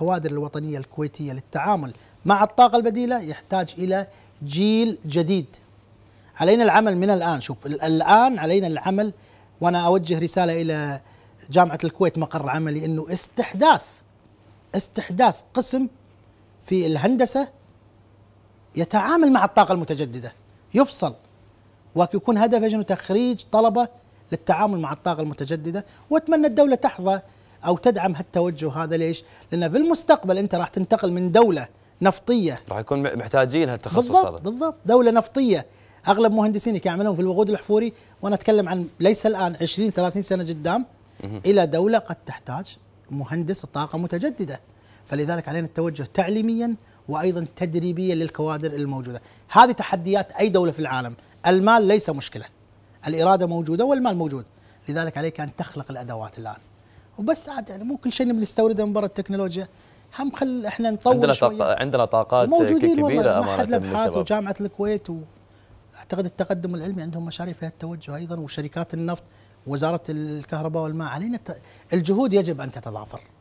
الكوادر الوطنية الكويتية للتعامل مع الطاقة البديلة يحتاج إلى جيل جديد علينا العمل من الآن شوف الآن علينا العمل وأنا أوجه رسالة إلى جامعة الكويت مقر عملي أنه استحداث استحداث قسم في الهندسة يتعامل مع الطاقة المتجددة يفصل ويكون هدفه تخريج طلبة للتعامل مع الطاقة المتجددة وأتمنى الدولة تحظى او تدعم هالتوجه هذا ليش؟ لان في المستقبل انت راح تنتقل من دوله نفطيه راح يكون محتاجين هالتخصص بالضبط هذا بالضبط دوله نفطيه اغلب مهندسينك يعملون في الوقود الحفوري وانا اتكلم عن ليس الان 20 30 سنه قدام الى دوله قد تحتاج مهندس طاقه متجدده فلذلك علينا التوجه تعليميا وايضا تدريبيا للكوادر الموجوده هذه تحديات اي دوله في العالم المال ليس مشكله الاراده موجوده والمال موجود لذلك عليك ان تخلق الادوات الان وبس عاد يعني مو كل شيء بنستورده من برا التكنولوجيا هم خل احنا نطور عندنا طاق... عندنا طاقات موجودين كبيره امانه من الشباب وجامعه الكويت واعتقد التقدم العلمي عندهم مشاريع في التوجه ايضا وشركات النفط وزاره الكهرباء والماء علينا الجهود يجب ان تتضافر